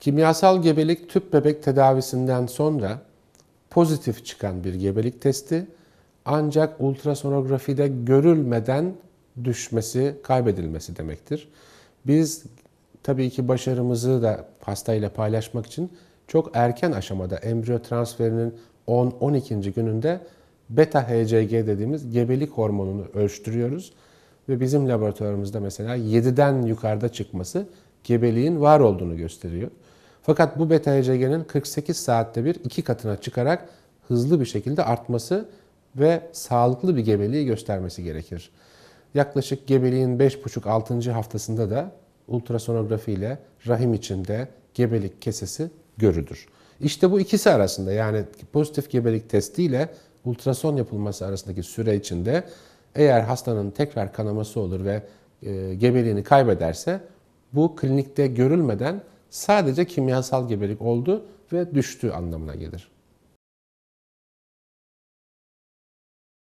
Kimyasal gebelik tüp bebek tedavisinden sonra pozitif çıkan bir gebelik testi ancak ultrasonografide görülmeden düşmesi, kaybedilmesi demektir. Biz tabii ki başarımızı da hastayla paylaşmak için çok erken aşamada embriyo transferinin 10-12. gününde beta HCG dediğimiz gebelik hormonunu ölçtürüyoruz ve bizim laboratuvarımızda mesela 7'den yukarıda çıkması gebeliğin var olduğunu gösteriyor. Fakat bu beta HCG'nin 48 saatte bir iki katına çıkarak hızlı bir şekilde artması ve sağlıklı bir gebeliği göstermesi gerekir. Yaklaşık gebeliğin 5,5-6. haftasında da ultrasonografi ile rahim içinde gebelik kesesi görülür. İşte bu ikisi arasında yani pozitif gebelik testi ile ultrason yapılması arasındaki süre içinde eğer hastanın tekrar kanaması olur ve e, gebeliğini kaybederse bu klinikte görülmeden sadece kimyasal gebelik oldu ve düştü anlamına gelir.